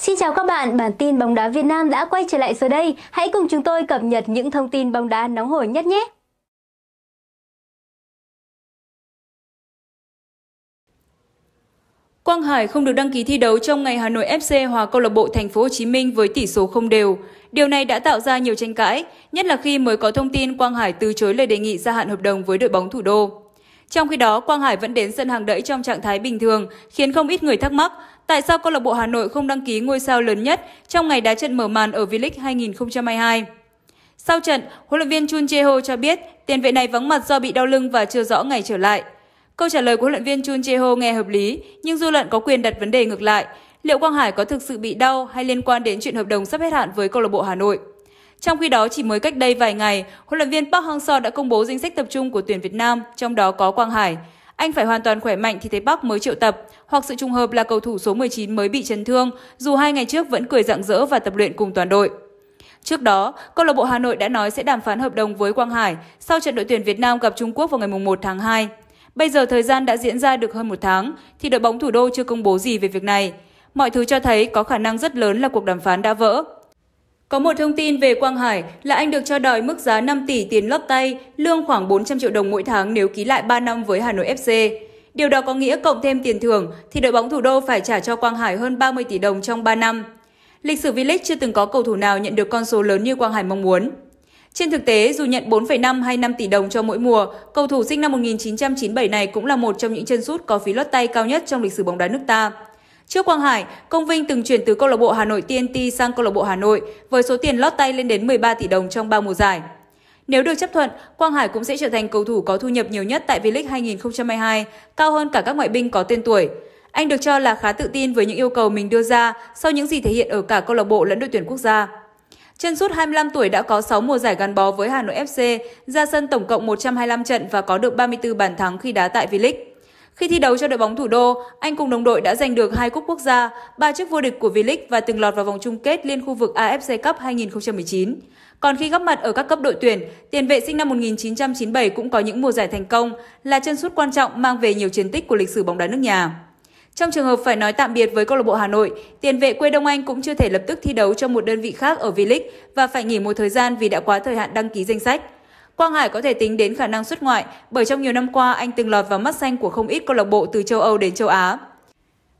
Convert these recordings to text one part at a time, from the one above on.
Xin chào các bạn, bản tin bóng đá Việt Nam đã quay trở lại giờ đây. Hãy cùng chúng tôi cập nhật những thông tin bóng đá nóng hổi nhất nhé! Quang Hải không được đăng ký thi đấu trong ngày Hà Nội FC hòa câu lạc bộ Thành phố Hồ Chí Minh với tỷ số không đều. Điều này đã tạo ra nhiều tranh cãi, nhất là khi mới có thông tin Quang Hải từ chối lời đề nghị gia hạn hợp đồng với đội bóng thủ đô. Trong khi đó, Quang Hải vẫn đến sân hàng đẫy trong trạng thái bình thường, khiến không ít người thắc mắc tại sao câu lạc bộ Hà Nội không đăng ký ngôi sao lớn nhất trong ngày đá trận mở màn ở V-League 2022. Sau trận, huấn luyện viên Chun Jae-ho cho biết tiền vệ này vắng mặt do bị đau lưng và chưa rõ ngày trở lại. Câu trả lời của huấn luyện viên Chun Jae-ho nghe hợp lý, nhưng dư luận có quyền đặt vấn đề ngược lại. Liệu Quang Hải có thực sự bị đau hay liên quan đến chuyện hợp đồng sắp hết hạn với câu lạc bộ Hà Nội? Trong khi đó, chỉ mới cách đây vài ngày, huấn luyện viên Park Hang-seo đã công bố danh sách tập trung của tuyển Việt Nam, trong đó có Quang Hải. Anh phải hoàn toàn khỏe mạnh thì thấy Park mới triệu tập, hoặc sự trùng hợp là cầu thủ số 19 mới bị chấn thương, dù hai ngày trước vẫn cười rạng rỡ và tập luyện cùng toàn đội. Trước đó, câu lạc bộ Hà Nội đã nói sẽ đàm phán hợp đồng với Quang Hải sau trận đội tuyển Việt Nam gặp Trung Quốc vào ngày 1 tháng 2. Bây giờ thời gian đã diễn ra được hơn một tháng, thì đội bóng thủ đô chưa công bố gì về việc này. Mọi thứ cho thấy có khả năng rất lớn là cuộc đàm phán đã vỡ. Có một thông tin về Quang Hải là anh được cho đòi mức giá 5 tỷ tiền lót tay, lương khoảng 400 triệu đồng mỗi tháng nếu ký lại 3 năm với Hà Nội FC. Điều đó có nghĩa cộng thêm tiền thưởng thì đội bóng thủ đô phải trả cho Quang Hải hơn 30 tỷ đồng trong 3 năm. Lịch sử V-League chưa từng có cầu thủ nào nhận được con số lớn như Quang Hải mong muốn. Trên thực tế, dù nhận 4,5 hay 5 tỷ đồng cho mỗi mùa, cầu thủ sinh năm 1997 này cũng là một trong những chân sút có phí lót tay cao nhất trong lịch sử bóng đá nước ta. Trước Quang Hải, Công Vinh từng chuyển từ câu lạc bộ Hà Nội TNT sang câu lạc bộ Hà Nội với số tiền lót tay lên đến 13 tỷ đồng trong 3 mùa giải. Nếu được chấp thuận, Quang Hải cũng sẽ trở thành cầu thủ có thu nhập nhiều nhất tại V-League 2022, cao hơn cả các ngoại binh có tên tuổi. Anh được cho là khá tự tin với những yêu cầu mình đưa ra sau những gì thể hiện ở cả câu lạc bộ lẫn đội tuyển quốc gia. Chân sút 25 tuổi đã có 6 mùa giải gắn bó với Hà Nội FC, ra sân tổng cộng 125 trận và có được 34 bàn thắng khi đá tại V-League. Khi thi đấu cho đội bóng thủ đô, anh cùng đồng đội đã giành được hai cúp quốc gia, ba chức vô địch của V-League và từng lọt vào vòng chung kết liên khu vực AFC Cup 2019. Còn khi góp mặt ở các cấp đội tuyển, tiền vệ sinh năm 1997 cũng có những mùa giải thành công, là chân sút quan trọng mang về nhiều chiến tích của lịch sử bóng đá nước nhà. Trong trường hợp phải nói tạm biệt với câu lạc bộ Hà Nội, tiền vệ quê Đông Anh cũng chưa thể lập tức thi đấu cho một đơn vị khác ở V-League và phải nghỉ một thời gian vì đã quá thời hạn đăng ký danh sách. Quang Hải có thể tính đến khả năng xuất ngoại bởi trong nhiều năm qua anh từng lọt vào mắt xanh của không ít câu lạc bộ từ châu Âu đến châu Á.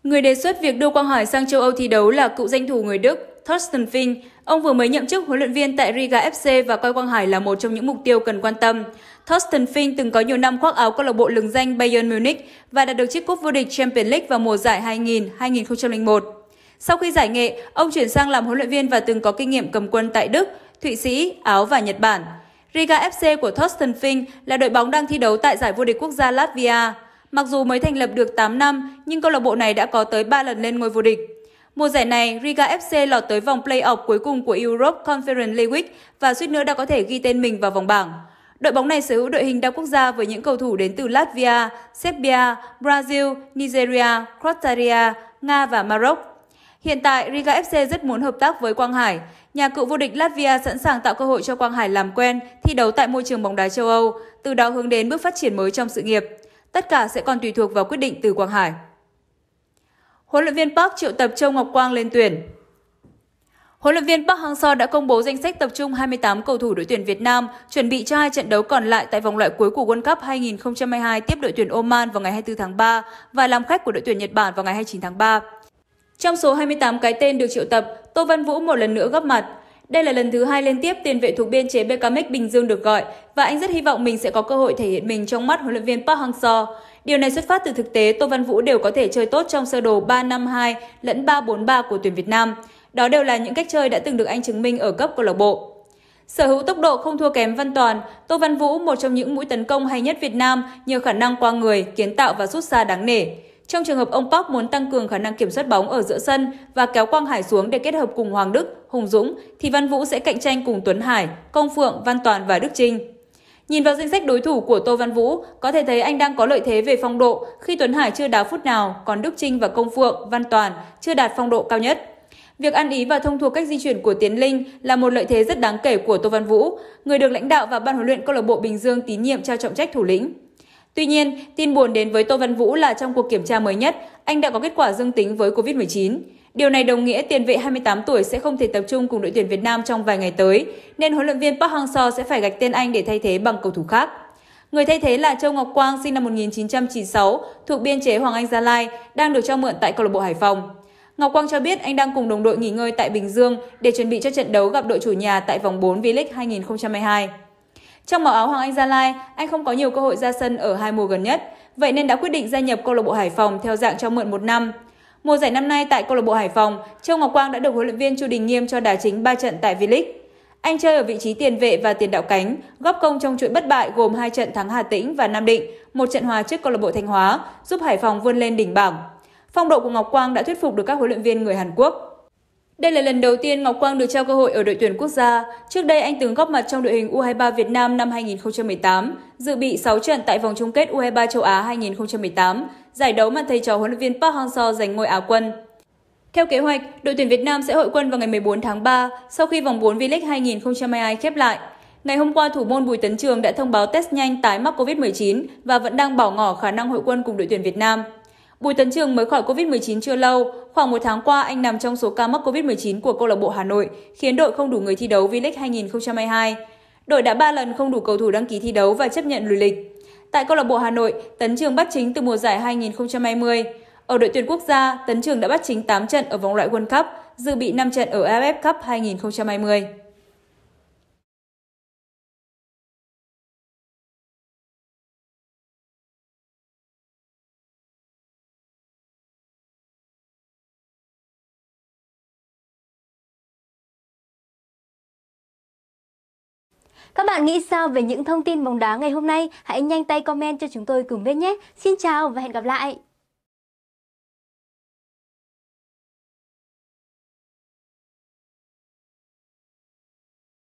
Người đề xuất việc đưa Quang Hải sang châu Âu thi đấu là cựu danh thủ người Đức Thorsten Fink. Ông vừa mới nhậm chức huấn luyện viên tại Riga FC và coi Quang Hải là một trong những mục tiêu cần quan tâm. Thorsten Fink từng có nhiều năm khoác áo câu lạc bộ lừng danh Bayern Munich và đạt được chiếc cúp vô địch Champions League vào mùa giải 2000-2001. Sau khi giải nghệ, ông chuyển sang làm huấn luyện viên và từng có kinh nghiệm cầm quân tại Đức, Thụy Sĩ, Áo và Nhật Bản. Riga FC của Thorsten Fink là đội bóng đang thi đấu tại giải vô địch quốc gia Latvia. Mặc dù mới thành lập được 8 năm, nhưng câu lạc bộ này đã có tới 3 lần lên ngôi vô địch. Mùa giải này, Riga FC lọt tới vòng play-off cuối cùng của Europe Conference League và suýt nữa đã có thể ghi tên mình vào vòng bảng. Đội bóng này sở hữu đội hình đa quốc gia với những cầu thủ đến từ Latvia, Serbia, Brazil, Nigeria, Croatia, Nga và Maroc. Hiện tại, Riga FC rất muốn hợp tác với Quang Hải. Nhà cựu vô địch Latvia sẵn sàng tạo cơ hội cho Quang Hải làm quen, thi đấu tại môi trường bóng đá châu Âu, từ đó hướng đến bước phát triển mới trong sự nghiệp. Tất cả sẽ còn tùy thuộc vào quyết định từ Quang Hải. Huấn luyện viên Park triệu tập Châu Ngọc Quang lên tuyển. Huấn luyện viên Park Hang-seo đã công bố danh sách tập trung 28 cầu thủ đội tuyển Việt Nam chuẩn bị cho hai trận đấu còn lại tại vòng loại cuối của World Cup 2022 tiếp đội tuyển Oman vào ngày 24 tháng 3 và làm khách của đội tuyển Nhật Bản vào ngày 29 tháng 3. Trong số 28 cái tên được triệu tập, Tô Văn Vũ một lần nữa góp mặt. Đây là lần thứ hai liên tiếp tiền vệ thuộc biên chế BKMX Bình Dương được gọi và anh rất hy vọng mình sẽ có cơ hội thể hiện mình trong mắt huấn luyện viên Park Hang-seo. Điều này xuất phát từ thực tế Tô Văn Vũ đều có thể chơi tốt trong sơ đồ 352 lẫn 343 của tuyển Việt Nam. Đó đều là những cách chơi đã từng được anh chứng minh ở cấp câu lạc bộ. Sở hữu tốc độ không thua kém Văn Toàn, Tô Văn Vũ một trong những mũi tấn công hay nhất Việt Nam nhờ khả năng qua người, kiến tạo và rút xa đáng nể. Trong trường hợp ông Park muốn tăng cường khả năng kiểm soát bóng ở giữa sân và kéo Quang Hải xuống để kết hợp cùng Hoàng Đức, Hùng Dũng, thì Văn Vũ sẽ cạnh tranh cùng Tuấn Hải, Công Phượng, Văn Toàn và Đức Trinh. Nhìn vào danh sách đối thủ của Tô Văn Vũ, có thể thấy anh đang có lợi thế về phong độ khi Tuấn Hải chưa đá phút nào, còn Đức Trinh và Công Phượng, Văn Toàn chưa đạt phong độ cao nhất. Việc ăn ý và thông thuộc cách di chuyển của Tiến Linh là một lợi thế rất đáng kể của Tô Văn Vũ, người được lãnh đạo và ban huấn luyện câu lạc bộ Bình Dương tín nhiệm trao trọng trách thủ lĩnh. Tuy nhiên, tin buồn đến với Tô Văn Vũ là trong cuộc kiểm tra mới nhất, anh đã có kết quả dương tính với COVID-19. Điều này đồng nghĩa tiền vệ 28 tuổi sẽ không thể tập trung cùng đội tuyển Việt Nam trong vài ngày tới, nên huấn luyện viên Park Hang-seo sẽ phải gạch tên anh để thay thế bằng cầu thủ khác. Người thay thế là Châu Ngọc Quang sinh năm 1996, thuộc biên chế Hoàng Anh Gia Lai, đang được cho mượn tại câu lạc bộ Hải Phòng. Ngọc Quang cho biết anh đang cùng đồng đội nghỉ ngơi tại Bình Dương để chuẩn bị cho trận đấu gặp đội chủ nhà tại vòng 4 V-League 2022. Trong màu áo Hoàng Anh Gia Lai, anh không có nhiều cơ hội ra sân ở hai mùa gần nhất, vậy nên đã quyết định gia nhập câu lạc bộ Hải Phòng theo dạng cho mượn một năm. Mùa giải năm nay tại câu lạc bộ Hải Phòng, Châu Ngọc Quang đã được huấn luyện viên Chu Đình Nghiêm cho đá chính 3 trận tại V-League. Anh chơi ở vị trí tiền vệ và tiền đạo cánh, góp công trong chuỗi bất bại gồm 2 trận thắng Hà Tĩnh và Nam Định, một trận hòa trước câu lạc bộ Thanh Hóa, giúp Hải Phòng vươn lên đỉnh bảng. Phong độ của Ngọc Quang đã thuyết phục được các huấn luyện viên người Hàn Quốc. Đây là lần đầu tiên Ngọc Quang được trao cơ hội ở đội tuyển quốc gia. Trước đây anh từng góp mặt trong đội hình U23 Việt Nam năm 2018, dự bị 6 trận tại vòng chung kết U23 châu Á 2018, giải đấu mà thầy trò huấn luyện viên Park Hang-seo giành ngôi Á quân. Theo kế hoạch, đội tuyển Việt Nam sẽ hội quân vào ngày 14 tháng 3 sau khi vòng 4 V-League 2022 khép lại. Ngày hôm qua, thủ môn Bùi Tấn Trường đã thông báo test nhanh tái mắc COVID-19 và vẫn đang bỏ ngỏ khả năng hội quân cùng đội tuyển Việt Nam. Bùi Tấn Trường mới khỏi Covid-19 chưa lâu, khoảng một tháng qua anh nằm trong số ca mắc Covid-19 của câu lạc bộ Hà Nội, khiến đội không đủ người thi đấu V-League 2022. Đội đã 3 lần không đủ cầu thủ đăng ký thi đấu và chấp nhận lùi lịch. Tại câu lạc bộ Hà Nội, Tấn Trường bắt chính từ mùa giải 2020. Ở đội tuyển quốc gia, Tấn Trường đã bắt chính 8 trận ở vòng loại World Cup, dự bị 5 trận ở AFF Cup 2020. Các bạn nghĩ sao về những thông tin bóng đá ngày hôm nay? Hãy nhanh tay comment cho chúng tôi cùng biết nhé. Xin chào và hẹn gặp lại!